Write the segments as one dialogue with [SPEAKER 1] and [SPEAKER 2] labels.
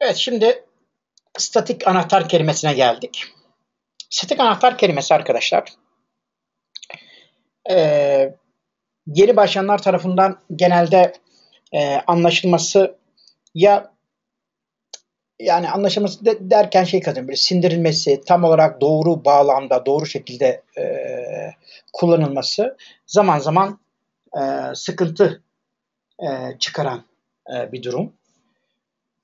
[SPEAKER 1] Evet şimdi statik anahtar kelimesine geldik. Statik anahtar kelimesi arkadaşlar ee, yeni başlayanlar tarafından genelde e, anlaşılması ya yani anlaşılması de, derken şey kadın bir sindirilmesi, tam olarak doğru bağlamda, doğru şekilde e, kullanılması zaman zaman e, sıkıntı e, çıkaran e, bir durum.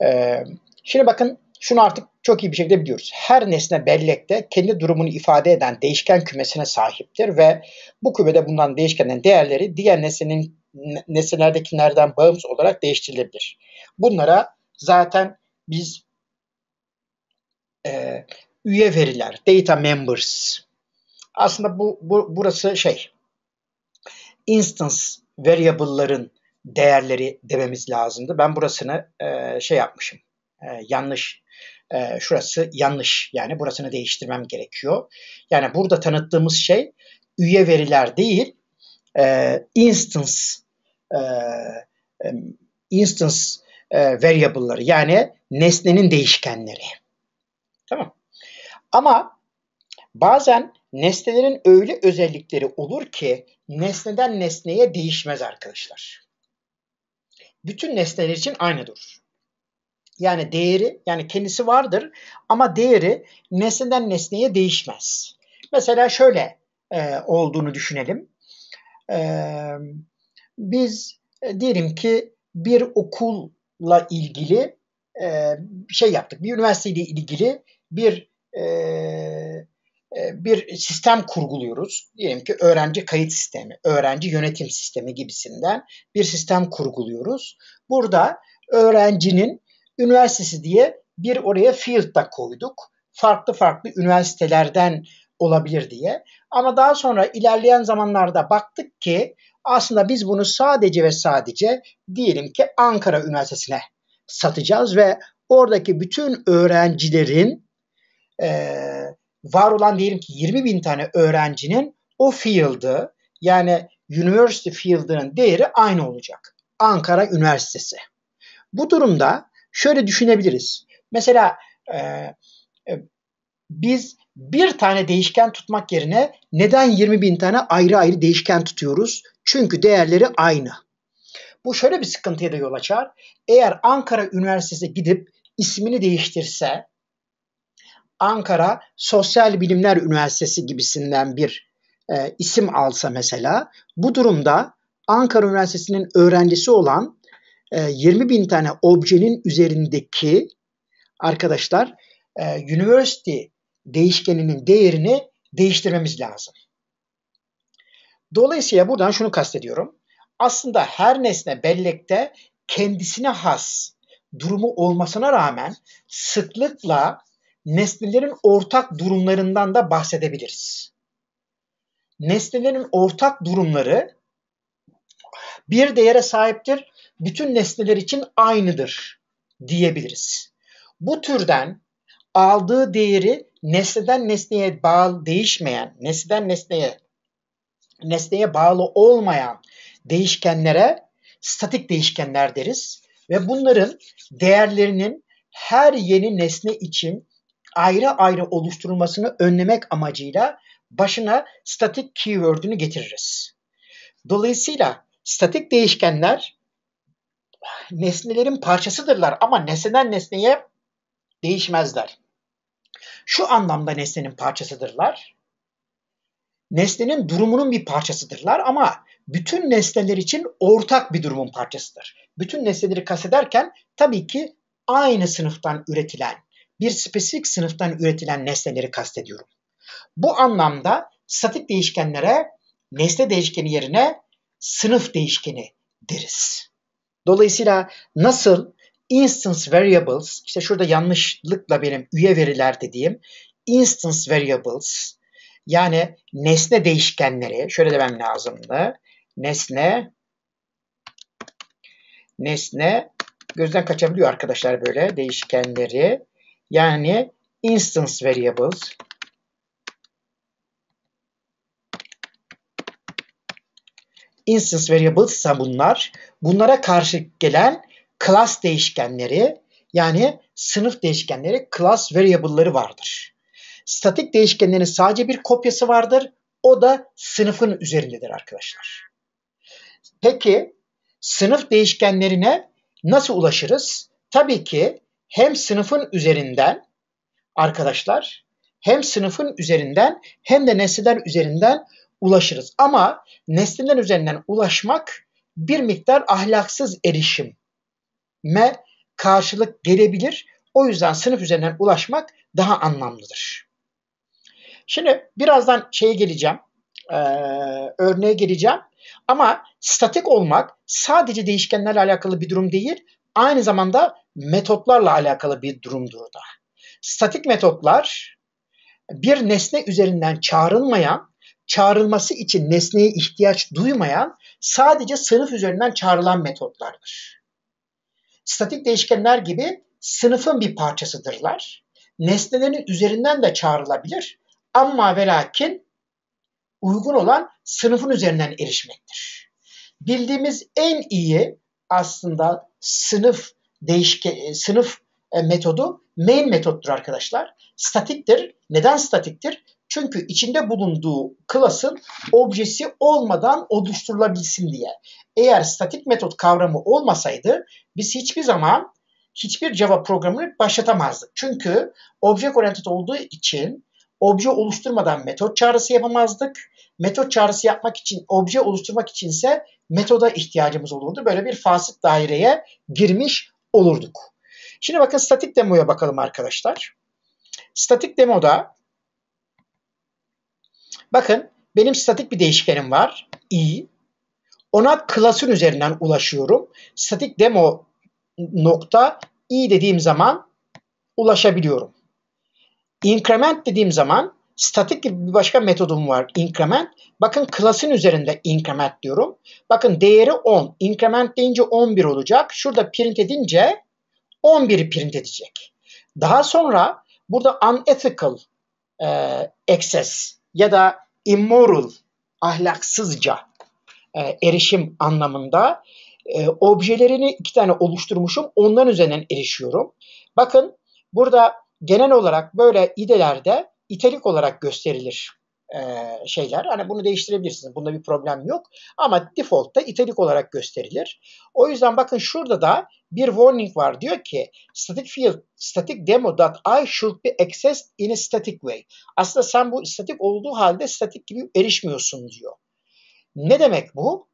[SPEAKER 1] Ee, şimdi bakın şunu artık çok iyi bir şekilde biliyoruz. Her nesne bellekte kendi durumunu ifade eden değişken kümesine sahiptir ve bu kümede bulunan değişkenin değerleri diğer nesnenin nesnelerdekilerden bağımsız olarak değiştirilebilir. Bunlara zaten biz e, üye veriler, data members. Aslında bu, bu burası şey instance variable'ların değerleri dememiz lazımdı. Ben burasını e, şey yapmışım, e, yanlış, e, şurası yanlış yani burasını değiştirmem gerekiyor. Yani burada tanıttığımız şey üye veriler değil, e, instance, e, e instance e, variable'ları yani nesnenin değişkenleri. Tamam. Ama bazen nesnelerin öyle özellikleri olur ki nesneden nesneye değişmez arkadaşlar bütün nesneler için aynı durur. Yani değeri, yani kendisi vardır ama değeri nesneden nesneye değişmez. Mesela şöyle e, olduğunu düşünelim. E, biz e, diyelim ki bir okulla ilgili e, şey yaptık, bir üniversiteyle ilgili bir e, e, bir sistem kurguluyoruz. Diyelim ki öğrenci kayıt sistemi, öğrenci yönetim sistemi gibisinden bir sistem kurguluyoruz. Burada öğrencinin üniversitesi diye bir oraya field da koyduk. Farklı farklı üniversitelerden olabilir diye. Ama daha sonra ilerleyen zamanlarda baktık ki aslında biz bunu sadece ve sadece diyelim ki Ankara Üniversitesi'ne satacağız ve oradaki bütün öğrencilerin e, var olan diyelim ki 20 bin tane öğrencinin o field'ı yani university field'ının değeri aynı olacak. Ankara Üniversitesi. Bu durumda şöyle düşünebiliriz. Mesela e, e, biz bir tane değişken tutmak yerine neden 20 bin tane ayrı ayrı değişken tutuyoruz? Çünkü değerleri aynı. Bu şöyle bir sıkıntıya da yol açar. Eğer Ankara Üniversitesi gidip ismini değiştirse Ankara Sosyal Bilimler Üniversitesi gibisinden bir e, isim alsa mesela bu durumda Ankara Üniversitesi'nin öğrencisi olan e, 20 bin tane objenin üzerindeki arkadaşlar e, university değişkeninin değerini değiştirmemiz lazım. Dolayısıyla buradan şunu kastediyorum. Aslında her nesne bellekte kendisine has durumu olmasına rağmen sıklıkla nesnelerin ortak durumlarından da bahsedebiliriz. Nesnelerin ortak durumları bir değere sahiptir, bütün nesneler için aynıdır diyebiliriz. Bu türden aldığı değeri nesneden nesneye bağlı değişmeyen, nesneden nesneye nesneye bağlı olmayan değişkenlere statik değişkenler deriz ve bunların değerlerinin her yeni nesne için ayrı ayrı oluşturulmasını önlemek amacıyla başına statik keyword'ünü getiririz. Dolayısıyla statik değişkenler nesnelerin parçasıdırlar ama nesneden nesneye değişmezler. Şu anlamda nesnenin parçasıdırlar. Nesnenin durumunun bir parçasıdırlar ama bütün nesneler için ortak bir durumun parçasıdır. Bütün nesneleri kastederken tabii ki aynı sınıftan üretilen bir spesifik sınıftan üretilen nesneleri kastediyorum. Bu anlamda statik değişkenlere nesne değişkeni yerine sınıf değişkeni deriz. Dolayısıyla nasıl instance variables, işte şurada yanlışlıkla benim üye veriler dediğim instance variables yani nesne değişkenleri şöyle demem lazımdı. Nesne nesne gözden kaçabiliyor arkadaşlar böyle değişkenleri yani instance variables instance variables ise bunlar bunlara karşı gelen class değişkenleri yani sınıf değişkenleri class variable'ları vardır. Statik değişkenlerin sadece bir kopyası vardır. O da sınıfın üzerindedir arkadaşlar. Peki sınıf değişkenlerine nasıl ulaşırız? Tabii ki hem sınıfın üzerinden arkadaşlar hem sınıfın üzerinden hem de nesneler üzerinden ulaşırız. Ama nesneler üzerinden ulaşmak bir miktar ahlaksız erişime karşılık gelebilir. O yüzden sınıf üzerinden ulaşmak daha anlamlıdır. Şimdi birazdan şeye geleceğim, e, örneğe geleceğim. Ama statik olmak sadece değişkenlerle alakalı bir durum değil, aynı zamanda metotlarla alakalı bir durumdur da. Statik metotlar bir nesne üzerinden çağrılmayan, çağrılması için nesneye ihtiyaç duymayan sadece sınıf üzerinden çağrılan metotlardır. Statik değişkenler gibi sınıfın bir parçasıdırlar. Nesnelerin üzerinden de çağrılabilir ama ve lakin uygun olan sınıfın üzerinden erişmektir. Bildiğimiz en iyi aslında sınıf değişke e, sınıf e, metodu main metottur arkadaşlar. Statiktir. Neden statiktir? Çünkü içinde bulunduğu klasın objesi olmadan oluşturulabilsin diye. Eğer statik metot kavramı olmasaydı biz hiçbir zaman hiçbir Java programını başlatamazdık. Çünkü obje oriented olduğu için obje oluşturmadan metot çağrısı yapamazdık. Metot çağrısı yapmak için, obje oluşturmak içinse metoda ihtiyacımız olurdu. Böyle bir fasit daireye girmiş olurduk. Şimdi bakın statik demoya bakalım arkadaşlar. Statik demoda bakın benim statik bir değişkenim var. i. Ona klasın üzerinden ulaşıyorum. Statik demo nokta i dediğim zaman ulaşabiliyorum. Increment dediğim zaman statik gibi bir başka metodum var. Increment. Bakın klasın üzerinde increment diyorum. Bakın değeri 10. Increment deyince 11 olacak. Şurada print edince 11'i print edecek. Daha sonra burada unethical e, access ya da immoral ahlaksızca e, erişim anlamında e, objelerini iki tane oluşturmuşum. Ondan üzerinden erişiyorum. Bakın burada genel olarak böyle idelerde nitelik olarak gösterilir e, şeyler. Hani bunu değiştirebilirsiniz. Bunda bir problem yok. Ama default'ta italik olarak gösterilir. O yüzden bakın şurada da bir warning var. Diyor ki static field static demo that I should be accessed in a static way. Aslında sen bu static olduğu halde static gibi erişmiyorsun diyor. Ne demek bu?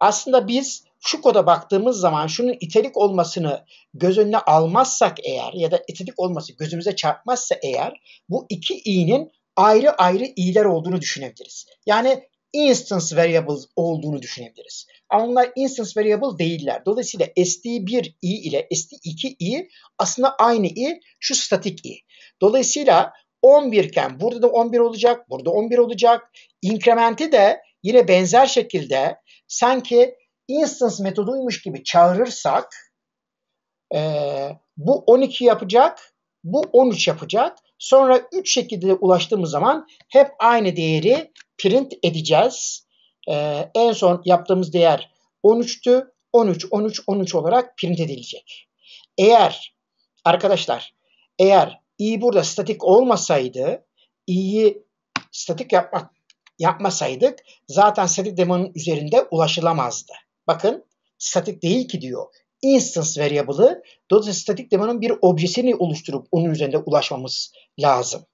[SPEAKER 1] Aslında biz şu koda baktığımız zaman şunun itelik olmasını göz önüne almazsak eğer ya da itelik olması gözümüze çarpmazsa eğer bu iki i'nin ayrı ayrı i'ler olduğunu düşünebiliriz. Yani instance variable olduğunu düşünebiliriz. Ama onlar instance variable değiller. Dolayısıyla st1i ile st2i aslında aynı i şu statik i. Dolayısıyla 11 iken burada da 11 olacak, burada 11 olacak. İnkrementi de yine benzer şekilde sanki instance metoduymuş gibi çağırırsak e, bu 12 yapacak, bu 13 yapacak. Sonra 3 şekilde ulaştığımız zaman hep aynı değeri print edeceğiz. E, en son yaptığımız değer 13'tü. 13, 13, 13 olarak print edilecek. Eğer arkadaşlar eğer i burada statik olmasaydı i'yi statik yapmak yapmasaydık zaten static demonun üzerinde ulaşılamazdı. Bakın statik değil ki diyor. Instance variable'ı dolayısıyla statik demanın bir objesini oluşturup onun üzerinde ulaşmamız lazım.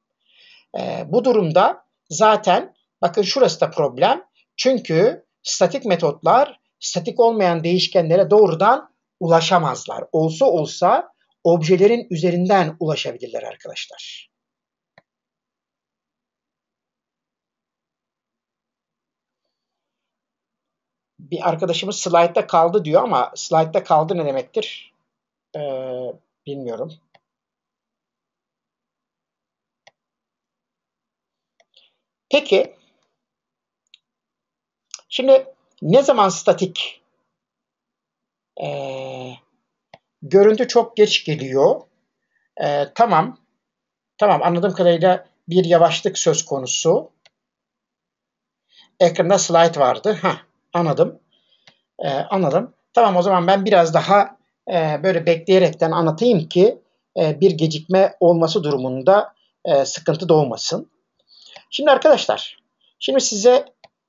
[SPEAKER 1] E, bu durumda zaten bakın şurası da problem. Çünkü statik metotlar statik olmayan değişkenlere doğrudan ulaşamazlar. Olsa olsa objelerin üzerinden ulaşabilirler arkadaşlar. bir arkadaşımız slaytta kaldı diyor ama slaytta kaldı ne demektir? Ee, bilmiyorum. Peki şimdi ne zaman statik ee, görüntü çok geç geliyor. Ee, tamam. Tamam anladığım kadarıyla bir yavaşlık söz konusu. Ekranda slide vardı. Heh. Anladım. E, anladım. Tamam o zaman ben biraz daha e, böyle bekleyerekten anlatayım ki e, bir gecikme olması durumunda e, sıkıntı doğmasın. Şimdi arkadaşlar, şimdi size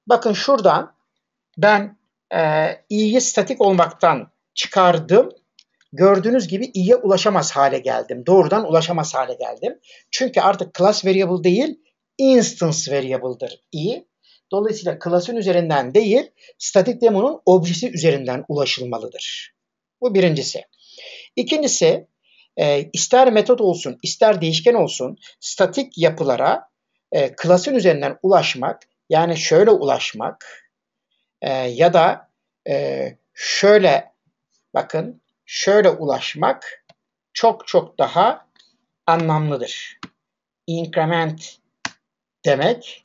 [SPEAKER 1] bakın şuradan ben e, i'yi statik olmaktan çıkardım. Gördüğünüz gibi i'ye ulaşamaz hale geldim. Doğrudan ulaşamaz hale geldim. Çünkü artık class variable değil, instance variable'dır i. Dolayısıyla klasın üzerinden değil, statik demonun objesi üzerinden ulaşılmalıdır. Bu birincisi. İkincisi, e, ister metot olsun, ister değişken olsun, statik yapılara e, klasın üzerinden ulaşmak, yani şöyle ulaşmak e, ya da e, şöyle, bakın, şöyle ulaşmak çok çok daha anlamlıdır. Increment demek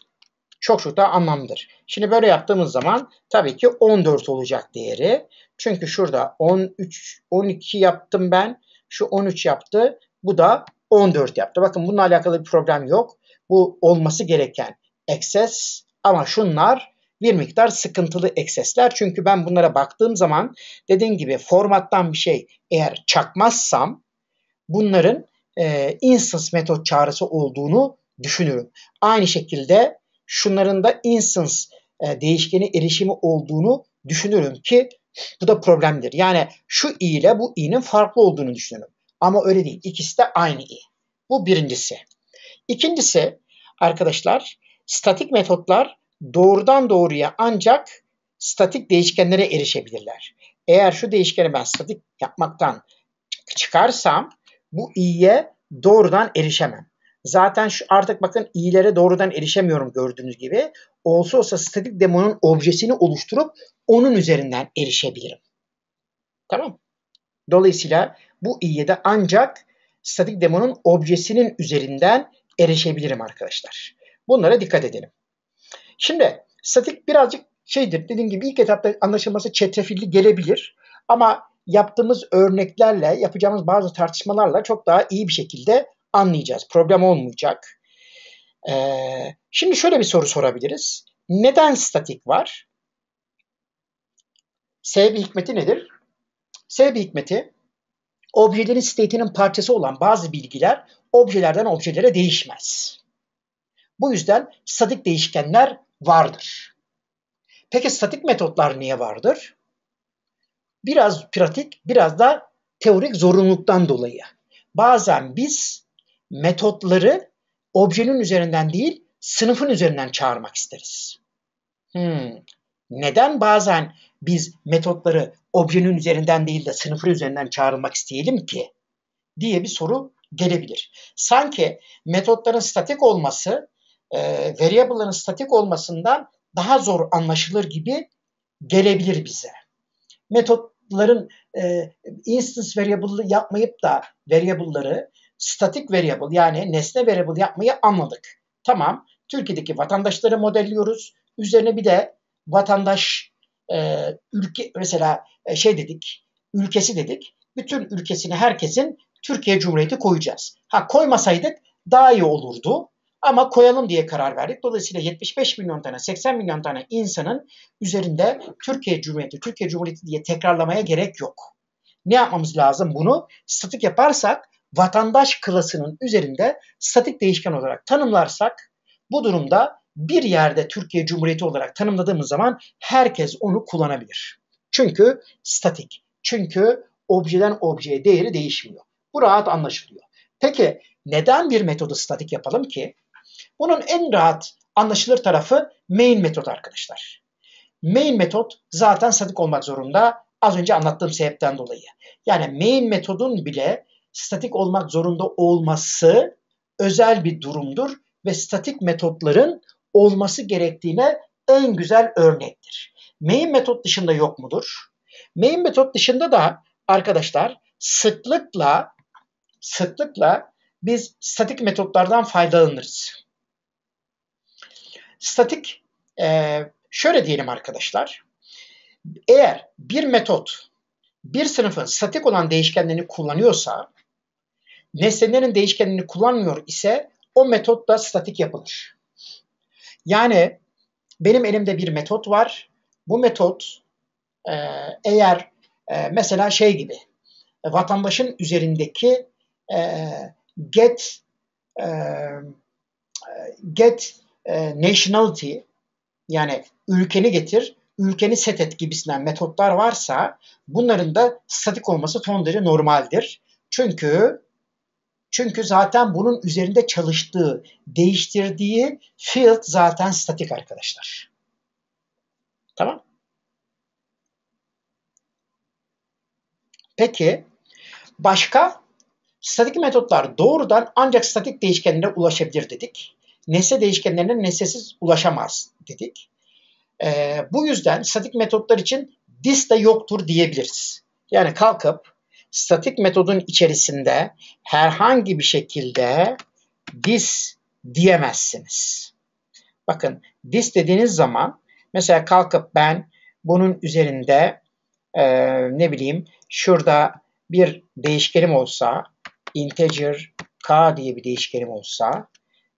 [SPEAKER 1] çok çok daha anlamlıdır. Şimdi böyle yaptığımız zaman tabii ki 14 olacak değeri. Çünkü şurada 13, 12 yaptım ben. Şu 13 yaptı. Bu da 14 yaptı. Bakın bununla alakalı bir problem yok. Bu olması gereken ekses ama şunlar bir miktar sıkıntılı eksesler. Çünkü ben bunlara baktığım zaman dediğim gibi formattan bir şey eğer çakmazsam bunların e, instance metot çağrısı olduğunu düşünürüm. Aynı şekilde şunların da instance e, değişkeni erişimi olduğunu düşünürüm ki bu da problemdir. Yani şu i ile bu i'nin farklı olduğunu düşünürüm. Ama öyle değil. İkisi de aynı i. Bu birincisi. İkincisi arkadaşlar statik metotlar doğrudan doğruya ancak statik değişkenlere erişebilirler. Eğer şu değişkeni ben statik yapmaktan çıkarsam bu i'ye doğrudan erişemem. Zaten şu artık bakın iyilere doğrudan erişemiyorum gördüğünüz gibi. Olsa olsa statik demonun objesini oluşturup onun üzerinden erişebilirim. Tamam. Dolayısıyla bu iyiye de ancak statik demonun objesinin üzerinden erişebilirim arkadaşlar. Bunlara dikkat edelim. Şimdi statik birazcık şeydir. Dediğim gibi ilk etapta anlaşılması çetrefilli gelebilir. Ama yaptığımız örneklerle, yapacağımız bazı tartışmalarla çok daha iyi bir şekilde anlayacağız. Problem olmayacak. Ee, şimdi şöyle bir soru sorabiliriz. Neden statik var? Sebebi hikmeti nedir? Sebebi hikmeti objelerin state'inin parçası olan bazı bilgiler objelerden objelere değişmez. Bu yüzden statik değişkenler vardır. Peki statik metotlar niye vardır? Biraz pratik, biraz da teorik zorunluluktan dolayı. Bazen biz metotları objenin üzerinden değil sınıfın üzerinden çağırmak isteriz. Hmm. Neden bazen biz metotları objenin üzerinden değil de sınıfın üzerinden çağrılmak isteyelim ki? diye bir soru gelebilir. Sanki metotların statik olması, e, variable'ların statik olmasından daha zor anlaşılır gibi gelebilir bize. Metotların e, instance variable yapmayıp da variable'ları statik variable yani nesne variable yapmayı anladık. Tamam. Türkiye'deki vatandaşları modelliyoruz. Üzerine bir de vatandaş e, ülke mesela e, şey dedik, ülkesi dedik. Bütün ülkesini herkesin Türkiye Cumhuriyeti koyacağız. Ha koymasaydık daha iyi olurdu. Ama koyalım diye karar verdik. Dolayısıyla 75 milyon tane, 80 milyon tane insanın üzerinde Türkiye Cumhuriyeti, Türkiye Cumhuriyeti diye tekrarlamaya gerek yok. Ne yapmamız lazım bunu? Statik yaparsak vatandaş klasının üzerinde statik değişken olarak tanımlarsak bu durumda bir yerde Türkiye Cumhuriyeti olarak tanımladığımız zaman herkes onu kullanabilir. Çünkü statik. Çünkü objeden objeye değeri değişmiyor. Bu rahat anlaşılıyor. Peki neden bir metodu statik yapalım ki? Bunun en rahat anlaşılır tarafı main metot arkadaşlar. Main metot zaten statik olmak zorunda az önce anlattığım sebepten dolayı. Yani main metodun bile statik olmak zorunda olması özel bir durumdur ve statik metotların olması gerektiğine en güzel örnektir. Main metot dışında yok mudur? Main metot dışında da arkadaşlar sıklıkla sıklıkla biz statik metotlardan faydalanırız. Statik e, şöyle diyelim arkadaşlar. Eğer bir metot bir sınıfın statik olan değişkenlerini kullanıyorsa nesnelerin değişkenini kullanmıyor ise o metot da statik yapılır. Yani benim elimde bir metot var. Bu metot e, eğer e, mesela şey gibi e, vatandaşın üzerindeki e, get e, get e, nationality yani ülkeni getir, ülkeni set et gibisinden metotlar varsa bunların da statik olması son derece normaldir. Çünkü çünkü zaten bunun üzerinde çalıştığı, değiştirdiği field zaten statik arkadaşlar. Tamam. Peki başka statik metotlar doğrudan ancak statik değişkenlere ulaşabilir dedik. Nesne değişkenlerine nesnesiz ulaşamaz dedik. E, bu yüzden statik metotlar için dis de yoktur diyebiliriz. Yani kalkıp statik metodun içerisinde herhangi bir şekilde dis diyemezsiniz. Bakın dis dediğiniz zaman mesela kalkıp ben bunun üzerinde e, ne bileyim şurada bir değişkenim olsa integer k diye bir değişkenim olsa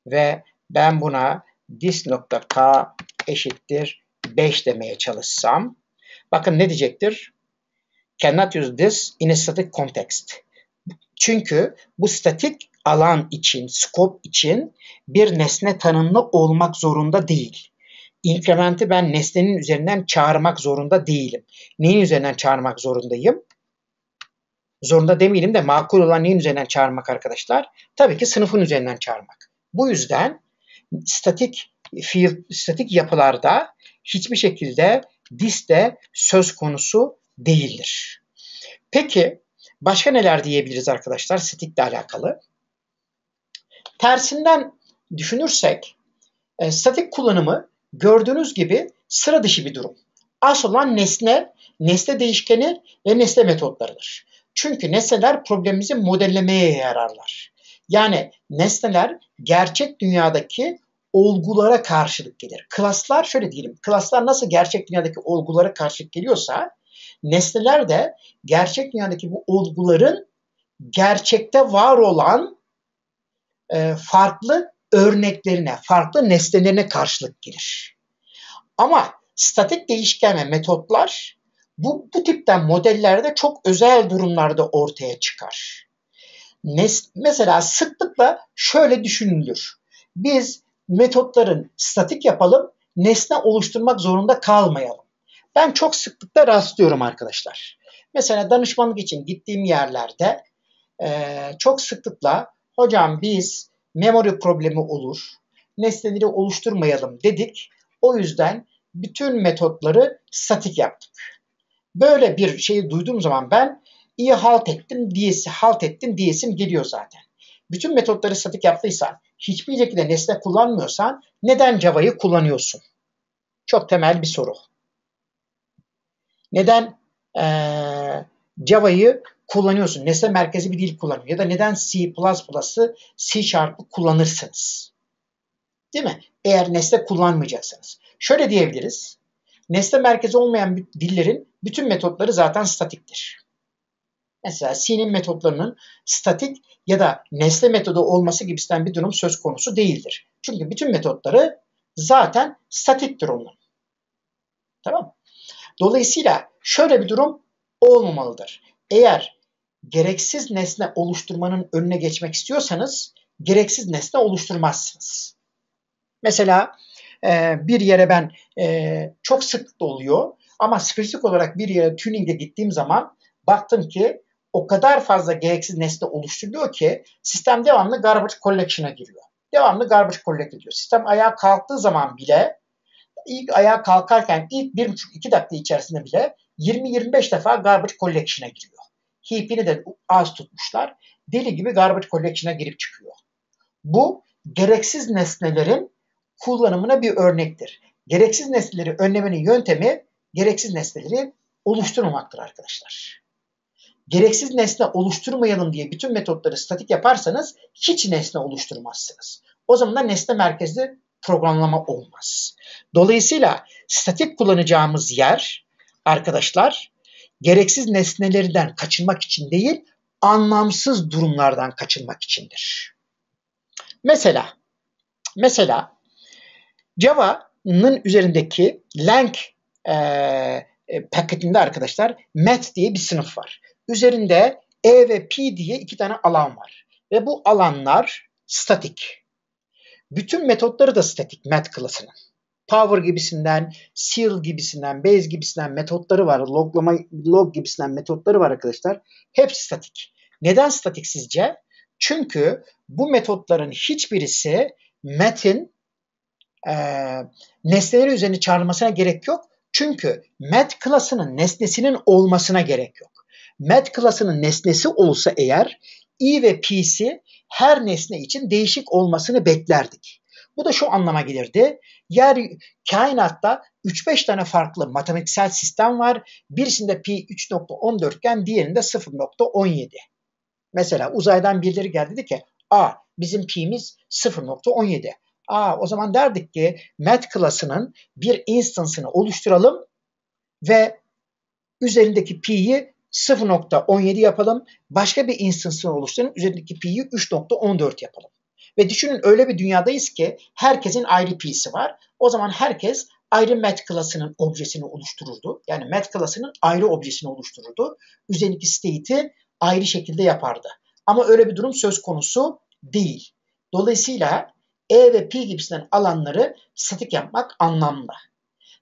[SPEAKER 1] ve ben buna dis.k eşittir 5 demeye çalışsam bakın ne diyecektir? cannot use this in a static context. Çünkü bu statik alan için, scope için bir nesne tanımlı olmak zorunda değil. İnkrementi ben nesnenin üzerinden çağırmak zorunda değilim. Neyin üzerinden çağırmak zorundayım? Zorunda demeyelim de makul olan neyin üzerinden çağırmak arkadaşlar? Tabii ki sınıfın üzerinden çağırmak. Bu yüzden statik fiil, statik yapılarda hiçbir şekilde dis de söz konusu değildir. Peki başka neler diyebiliriz arkadaşlar statikle alakalı? Tersinden düşünürsek e, statik kullanımı gördüğünüz gibi sıra dışı bir durum. Asıl olan nesne, nesne değişkeni ve nesne metotlarıdır. Çünkü nesneler problemimizi modellemeye yararlar. Yani nesneler gerçek dünyadaki olgulara karşılık gelir. Klaslar şöyle diyelim. Klaslar nasıl gerçek dünyadaki olgulara karşılık geliyorsa Nesneler de gerçek dünyadaki bu olguların gerçekte var olan e, farklı örneklerine, farklı nesnelerine karşılık gelir. Ama statik değişken ve metotlar bu, bu tipten modellerde çok özel durumlarda ortaya çıkar. Nes mesela sıklıkla şöyle düşünülür. Biz metotların statik yapalım, nesne oluşturmak zorunda kalmayalım. Ben çok sıklıkla rastlıyorum arkadaşlar. Mesela danışmanlık için gittiğim yerlerde e, çok sıklıkla hocam biz memori problemi olur, nesneleri oluşturmayalım dedik. O yüzden bütün metotları statik yaptık. Böyle bir şeyi duyduğum zaman ben iyi halt ettim diyesi, halt ettim diyesim geliyor zaten. Bütün metotları statik yaptıysan, hiçbir şekilde nesne kullanmıyorsan neden Java'yı kullanıyorsun? Çok temel bir soru. Neden e, Java'yı kullanıyorsun? Nesne merkezi bir dil kullanıyor. Ya da neden C++'ı C Sharp'ı kullanırsınız? Değil mi? Eğer nesne kullanmayacaksanız. Şöyle diyebiliriz. Nesne merkezi olmayan dillerin bütün metotları zaten statiktir. Mesela C'nin metotlarının statik ya da nesne metodu olması gibisinden bir durum söz konusu değildir. Çünkü bütün metotları zaten statiktir onun. Tamam mı? Dolayısıyla şöyle bir durum olmamalıdır. Eğer gereksiz nesne oluşturmanın önüne geçmek istiyorsanız gereksiz nesne oluşturmazsınız. Mesela e, bir yere ben e, çok sık doluyor ama spesifik olarak bir yere tuning'e gittiğim zaman baktım ki o kadar fazla gereksiz nesne oluşturuyor ki sistem devamlı garbage collection'a giriyor. Devamlı garbage collect ediyor. Sistem ayağa kalktığı zaman bile ilk ayağa kalkarken ilk 1,5-2 dakika içerisinde bile 20-25 defa garbage collection'a giriyor. Heap'ini de az tutmuşlar. Deli gibi garbage collection'a girip çıkıyor. Bu gereksiz nesnelerin kullanımına bir örnektir. Gereksiz nesneleri önlemenin yöntemi gereksiz nesneleri oluşturmamaktır arkadaşlar. Gereksiz nesne oluşturmayalım diye bütün metotları statik yaparsanız hiç nesne oluşturmazsınız. O zaman da nesne merkezli programlama olmaz. Dolayısıyla statik kullanacağımız yer arkadaşlar gereksiz nesnelerden kaçınmak için değil, anlamsız durumlardan kaçınmak içindir. Mesela mesela Java'nın üzerindeki lang e, e paketinde arkadaşlar mat diye bir sınıf var. Üzerinde e ve p diye iki tane alan var. Ve bu alanlar statik bütün metotları da statik mat klasının. Power gibisinden, Seal gibisinden, Base gibisinden metotları var. Loglama, log gibisinden metotları var arkadaşlar. Hepsi statik. Neden statik sizce? Çünkü bu metotların hiçbirisi metin e, nesneleri üzerine çağrılmasına gerek yok. Çünkü met klasının nesnesinin olmasına gerek yok. Met klasının nesnesi olsa eğer i ve p'si her nesne için değişik olmasını beklerdik. Bu da şu anlama gelirdi. Yer kainatta 3-5 tane farklı matematiksel sistem var. Birisinde pi 3.14 iken diğerinde 0.17. Mesela uzaydan birileri geldi dedi ki a bizim pi'miz 0.17. Aa o zaman derdik ki mat klasının bir instance'ını oluşturalım ve üzerindeki pi'yi 0.17 yapalım. Başka bir instance'ını oluşturun. Üzerindeki pi'yi 3.14 yapalım. Ve düşünün öyle bir dünyadayız ki herkesin ayrı pi'si var. O zaman herkes ayrı mat klasının objesini oluştururdu. Yani mat klasının ayrı objesini oluştururdu. Üzerindeki state'i ayrı şekilde yapardı. Ama öyle bir durum söz konusu değil. Dolayısıyla E ve P gibisinden alanları statik yapmak anlamlı.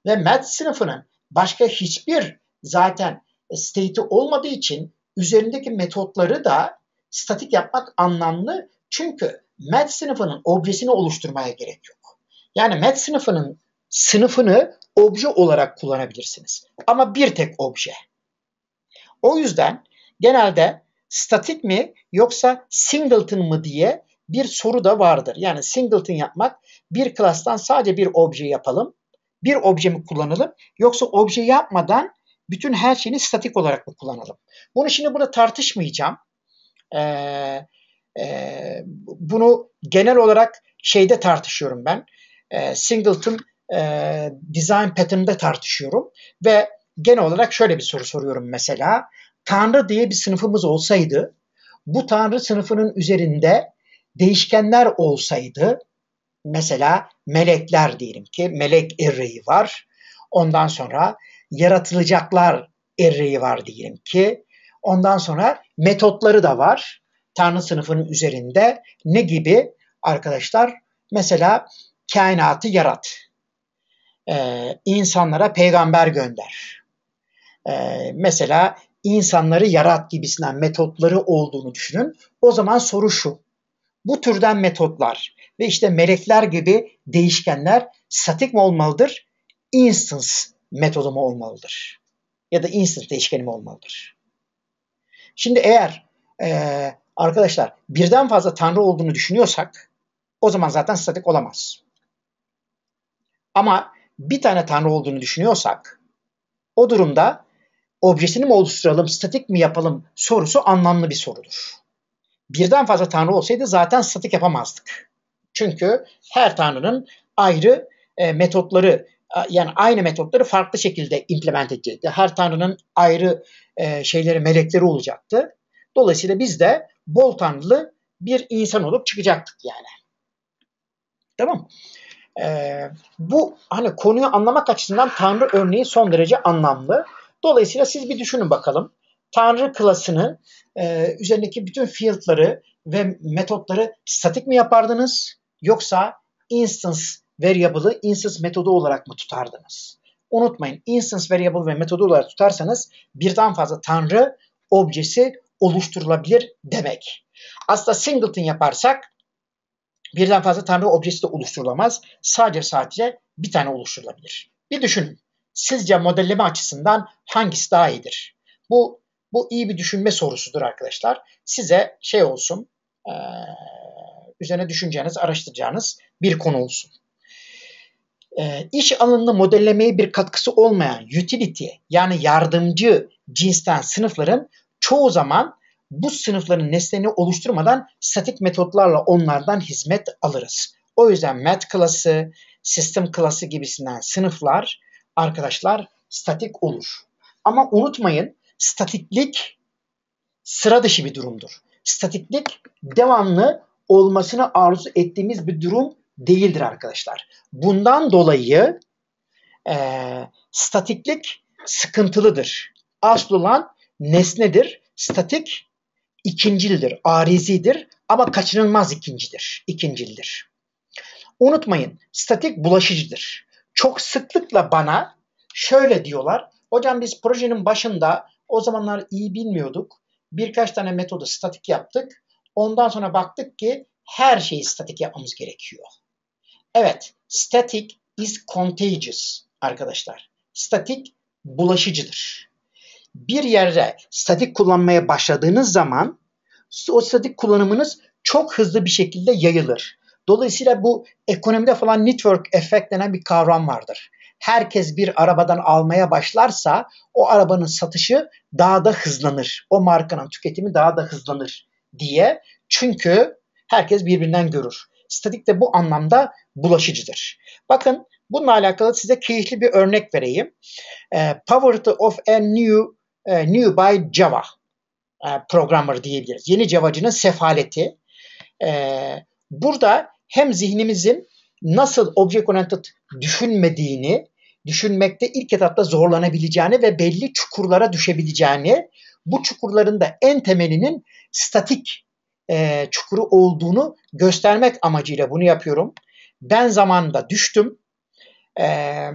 [SPEAKER 1] Ve mat sınıfının başka hiçbir zaten e, state'i olmadığı için üzerindeki metotları da statik yapmak anlamlı. Çünkü mat sınıfının objesini oluşturmaya gerek yok. Yani mat sınıfının sınıfını obje olarak kullanabilirsiniz. Ama bir tek obje. O yüzden genelde statik mi yoksa singleton mı diye bir soru da vardır. Yani singleton yapmak bir klastan sadece bir obje yapalım. Bir obje mi kullanalım yoksa obje yapmadan bütün her şeyini statik olarak mı kullanalım? Bunu şimdi burada tartışmayacağım. Ee, e, bunu genel olarak şeyde tartışıyorum ben. E, Singleton e, design pattern'da tartışıyorum ve genel olarak şöyle bir soru soruyorum mesela. Tanrı diye bir sınıfımız olsaydı bu tanrı sınıfının üzerinde değişkenler olsaydı mesela melekler diyelim ki melek array'i var. Ondan sonra yaratılacaklar erreği var diyelim ki. Ondan sonra metotları da var. Tanrı sınıfının üzerinde ne gibi arkadaşlar? Mesela kainatı yarat. Ee, insanlara peygamber gönder. Ee, mesela insanları yarat gibisinden metotları olduğunu düşünün. O zaman soru şu. Bu türden metotlar ve işte melekler gibi değişkenler statik mi olmalıdır? Instance metodumu olmalıdır. Ya da instant değişkenime olmalıdır. Şimdi eğer e, arkadaşlar birden fazla tanrı olduğunu düşünüyorsak o zaman zaten statik olamaz. Ama bir tane tanrı olduğunu düşünüyorsak o durumda objesini mi oluşturalım, statik mi yapalım sorusu anlamlı bir sorudur. Birden fazla tanrı olsaydı zaten statik yapamazdık. Çünkü her tanrının ayrı e, metotları yani aynı metotları farklı şekilde implement edecekti. Her tanrının ayrı e, şeyleri, melekleri olacaktı. Dolayısıyla biz de bol tanrılı bir insan olup çıkacaktık yani. Tamam ee, bu hani konuyu anlamak açısından Tanrı örneği son derece anlamlı. Dolayısıyla siz bir düşünün bakalım. Tanrı klasını e, üzerindeki bütün fieldları ve metotları statik mi yapardınız? Yoksa instance variable'ı instance metodu olarak mı tutardınız? Unutmayın instance variable ve metodu olarak tutarsanız birden fazla tanrı objesi oluşturulabilir demek. Aslında singleton yaparsak birden fazla tanrı objesi de oluşturulamaz. Sadece sadece bir tane oluşturulabilir. Bir düşünün. Sizce modelleme açısından hangisi daha iyidir? Bu bu iyi bir düşünme sorusudur arkadaşlar. Size şey olsun, üzerine düşüneceğiniz, araştıracağınız bir konu olsun e, iş alanında modellemeye bir katkısı olmayan utility yani yardımcı cinsten sınıfların çoğu zaman bu sınıfların nesneni oluşturmadan statik metotlarla onlardan hizmet alırız. O yüzden mat klası, sistem klası gibisinden sınıflar arkadaşlar statik olur. Ama unutmayın statiklik sıra dışı bir durumdur. Statiklik devamlı olmasını arzu ettiğimiz bir durum değildir arkadaşlar. Bundan dolayı e, statiklik sıkıntılıdır. Asıl olan nesnedir. Statik ikincildir, arizidir ama kaçınılmaz ikincidir, ikincildir. Unutmayın, statik bulaşıcıdır. Çok sıklıkla bana şöyle diyorlar. Hocam biz projenin başında o zamanlar iyi bilmiyorduk. Birkaç tane metodu statik yaptık. Ondan sonra baktık ki her şeyi statik yapmamız gerekiyor. Evet, static is contagious arkadaşlar. Statik bulaşıcıdır. Bir yerde statik kullanmaya başladığınız zaman o statik kullanımınız çok hızlı bir şekilde yayılır. Dolayısıyla bu ekonomide falan network effect denen bir kavram vardır. Herkes bir arabadan almaya başlarsa o arabanın satışı daha da hızlanır. O markanın tüketimi daha da hızlanır diye. Çünkü herkes birbirinden görür. Statik de bu anlamda bulaşıcıdır. Bakın bununla alakalı size keyifli bir örnek vereyim. E, ee, Poverty of a New, e, new by Java e, Programmer diyebiliriz. Yeni Java'cının sefaleti. E, burada hem zihnimizin nasıl object oriented düşünmediğini, düşünmekte ilk etapta zorlanabileceğini ve belli çukurlara düşebileceğini, bu çukurların da en temelinin statik e, çukuru olduğunu göstermek amacıyla bunu yapıyorum. Ben zamanında düştüm. E,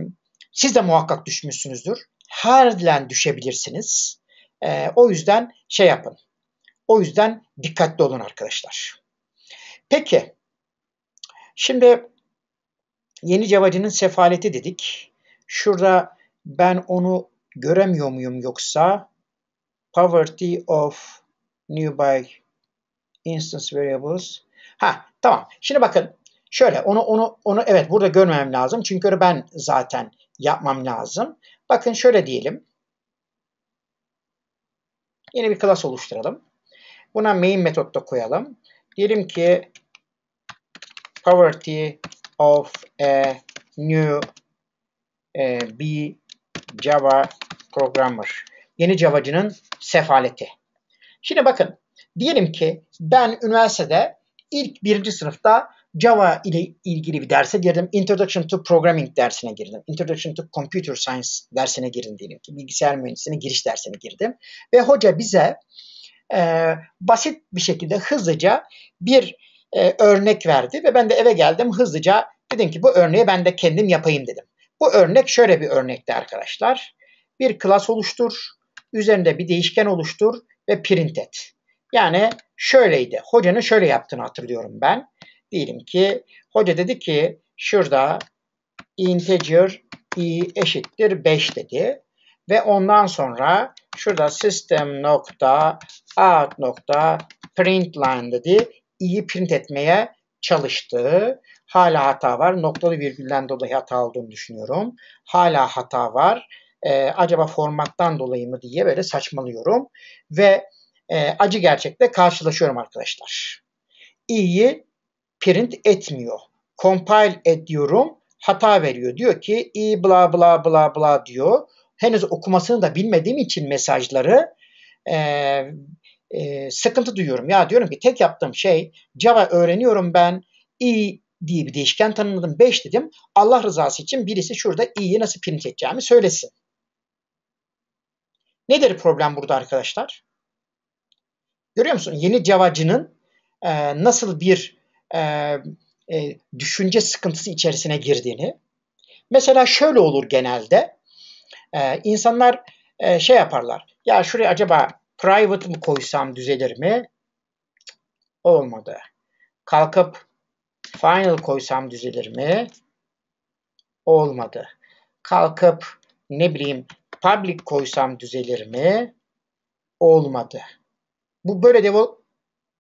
[SPEAKER 1] siz de muhakkak düşmüşsünüzdür. Halen düşebilirsiniz. E, o yüzden şey yapın. O yüzden dikkatli olun arkadaşlar. Peki. Şimdi Yeni Cevacı'nın sefaleti dedik. Şurada ben onu göremiyor muyum yoksa? Poverty of Newby Instance variables. Ha tamam. Şimdi bakın şöyle onu onu onu evet burada görmem lazım. Çünkü ben zaten yapmam lazım. Bakın şöyle diyelim. Yeni bir class oluşturalım. Buna main metotta koyalım. Diyelim ki poverty of a new e, B Java programmer. Yeni Java'cının sefaleti. Şimdi bakın Diyelim ki ben üniversitede ilk birinci sınıfta Java ile ilgili bir derse girdim. Introduction to Programming dersine girdim. Introduction to Computer Science dersine girdim diyelim ki. Bilgisayar mühendisliğine giriş dersine girdim. Ve hoca bize e, basit bir şekilde hızlıca bir e, örnek verdi. Ve ben de eve geldim hızlıca dedim ki bu örneği ben de kendim yapayım dedim. Bu örnek şöyle bir örnekti arkadaşlar. Bir klas oluştur, üzerinde bir değişken oluştur ve print et. Yani şöyleydi. Hocanın şöyle yaptığını hatırlıyorum ben. Diyelim ki hoca dedi ki şurada integer i eşittir 5 dedi. Ve ondan sonra şurada system nokta out nokta print dedi. i'yi print etmeye çalıştı. Hala hata var. Noktalı virgülden dolayı hata olduğunu düşünüyorum. Hala hata var. Ee, acaba formattan dolayı mı diye böyle saçmalıyorum. Ve e, acı gerçekle karşılaşıyorum arkadaşlar. i'yi print etmiyor. Compile ediyorum. Hata veriyor. Diyor ki i bla bla bla bla diyor. Henüz okumasını da bilmediğim için mesajları e, e, sıkıntı duyuyorum. Ya diyorum ki tek yaptığım şey Java öğreniyorum ben. i diye bir değişken tanımladım. 5 dedim. Allah rızası için birisi şurada i'yi nasıl print edeceğimi söylesin. Nedir problem burada arkadaşlar? Görüyor musun? Yeni cavacının e, nasıl bir e, e, düşünce sıkıntısı içerisine girdiğini. Mesela şöyle olur genelde. E, insanlar e, şey yaparlar. Ya şuraya acaba private mı koysam düzelir mi? Olmadı. Kalkıp final koysam düzelir mi? Olmadı. Kalkıp ne bileyim public koysam düzelir mi? Olmadı bu böyle develop,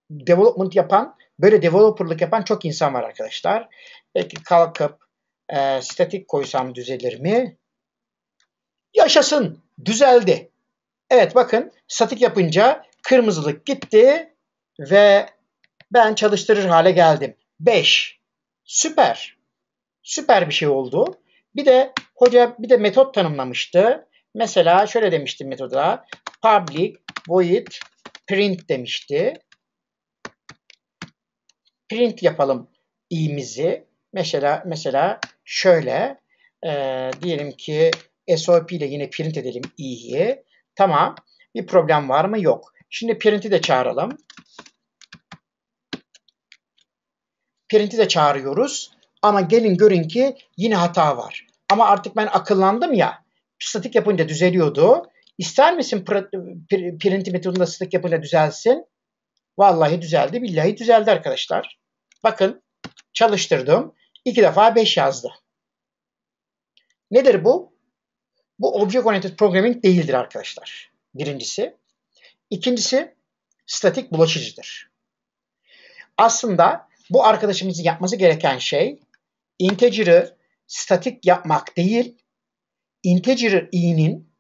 [SPEAKER 1] development yapan, böyle developerlık yapan çok insan var arkadaşlar. Peki kalkıp e, statik koysam düzelir mi? Yaşasın, düzeldi. Evet bakın statik yapınca kırmızılık gitti ve ben çalıştırır hale geldim. 5. Süper. Süper bir şey oldu. Bir de hoca bir de metot tanımlamıştı. Mesela şöyle demiştim metoda public void print demişti. Print yapalım i'mizi. Mesela mesela şöyle e, diyelim ki SOP ile yine print edelim i'yi. Tamam. Bir problem var mı? Yok. Şimdi print'i de çağıralım. Print'i de çağırıyoruz. Ama gelin görün ki yine hata var. Ama artık ben akıllandım ya. Statik yapınca düzeliyordu. İster misin print metodunda stack yapıyla düzelsin? Vallahi düzeldi. Billahi düzeldi arkadaşlar. Bakın çalıştırdım. İki defa 5 yazdı. Nedir bu? Bu object oriented programming değildir arkadaşlar. Birincisi. İkincisi statik bulaşıcıdır. Aslında bu arkadaşımızın yapması gereken şey integer'ı statik yapmak değil, integer i'nin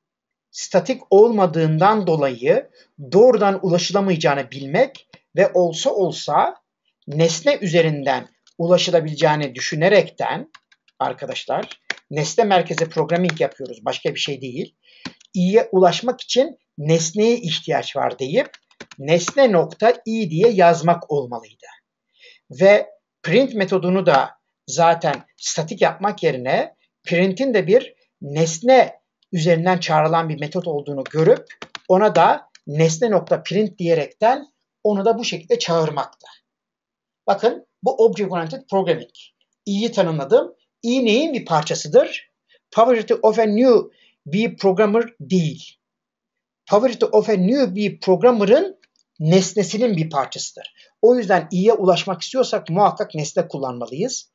[SPEAKER 1] statik olmadığından dolayı doğrudan ulaşılamayacağını bilmek ve olsa olsa nesne üzerinden ulaşılabileceğini düşünerekten arkadaşlar nesne merkezi programming yapıyoruz. Başka bir şey değil. İ'ye ulaşmak için nesneye ihtiyaç var deyip nesne nokta i diye yazmak olmalıydı. Ve print metodunu da zaten statik yapmak yerine print'in de bir nesne üzerinden çağrılan bir metot olduğunu görüp ona da nesne nokta print diyerekten onu da bu şekilde çağırmakta. Bakın bu Object Oriented Programming. İ'yi tanımladım. İ neyin bir parçasıdır? Poverty of a new bir programmer değil. Poverty of a new bir programmer'ın nesnesinin bir parçasıdır. O yüzden iyiye ulaşmak istiyorsak muhakkak nesne kullanmalıyız.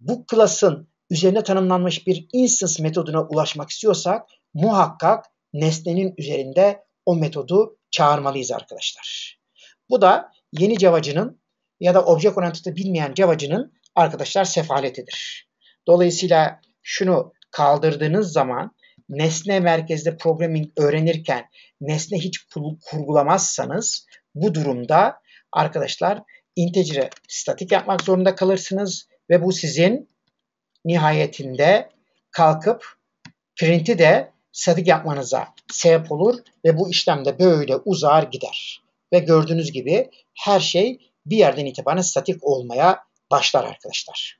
[SPEAKER 1] Bu klasın üzerine tanımlanmış bir instance metoduna ulaşmak istiyorsak muhakkak nesnenin üzerinde o metodu çağırmalıyız arkadaşlar. Bu da yeni Java'cının ya da object oriented'ı bilmeyen Java'cının arkadaşlar sefaletidir. Dolayısıyla şunu kaldırdığınız zaman nesne merkezli programming öğrenirken nesne hiç kurgulamazsanız bu durumda arkadaşlar integer'e statik yapmak zorunda kalırsınız ve bu sizin nihayetinde kalkıp print'i de sadık yapmanıza sebep olur ve bu işlemde böyle uzar gider. Ve gördüğünüz gibi her şey bir yerden itibaren statik olmaya başlar arkadaşlar.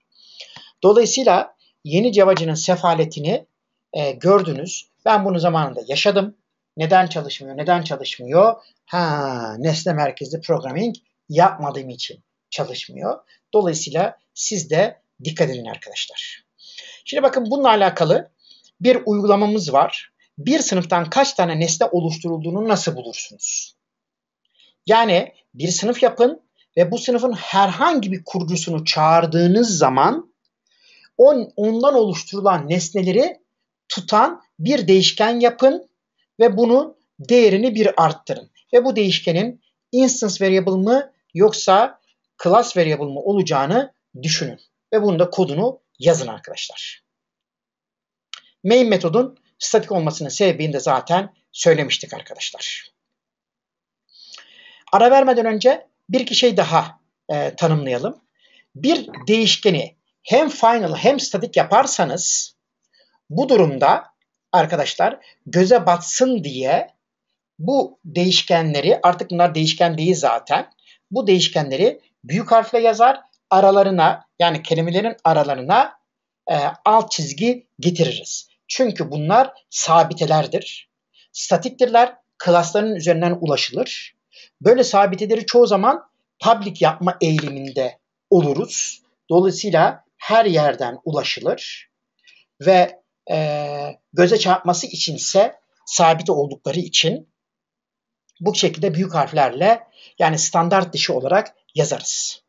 [SPEAKER 1] Dolayısıyla yeni cevacının sefaletini e, gördünüz. Ben bunu zamanında yaşadım. Neden çalışmıyor? Neden çalışmıyor? Ha, nesne merkezli programming yapmadığım için çalışmıyor. Dolayısıyla siz de Dikkat edin arkadaşlar. Şimdi bakın bununla alakalı bir uygulamamız var. Bir sınıftan kaç tane nesne oluşturulduğunu nasıl bulursunuz? Yani bir sınıf yapın ve bu sınıfın herhangi bir kurucusunu çağırdığınız zaman on, ondan oluşturulan nesneleri tutan bir değişken yapın ve bunun değerini bir arttırın. Ve bu değişkenin instance variable mı yoksa class variable mı olacağını düşünün ve bunun da kodunu yazın arkadaşlar. Main metodun statik olmasının sebebini de zaten söylemiştik arkadaşlar. Ara vermeden önce bir iki şey daha e, tanımlayalım. Bir değişkeni hem final hem statik yaparsanız bu durumda arkadaşlar göze batsın diye bu değişkenleri artık bunlar değişken değil zaten. Bu değişkenleri büyük harfle yazar aralarına yani kelimelerin aralarına e, alt çizgi getiririz. Çünkü bunlar sabitelerdir. Statiktirler klasların üzerinden ulaşılır. Böyle sabiteleri çoğu zaman public yapma eğiliminde oluruz. Dolayısıyla her yerden ulaşılır ve e, göze çarpması içinse sabit oldukları için bu şekilde büyük harflerle yani standart dışı olarak yazarız.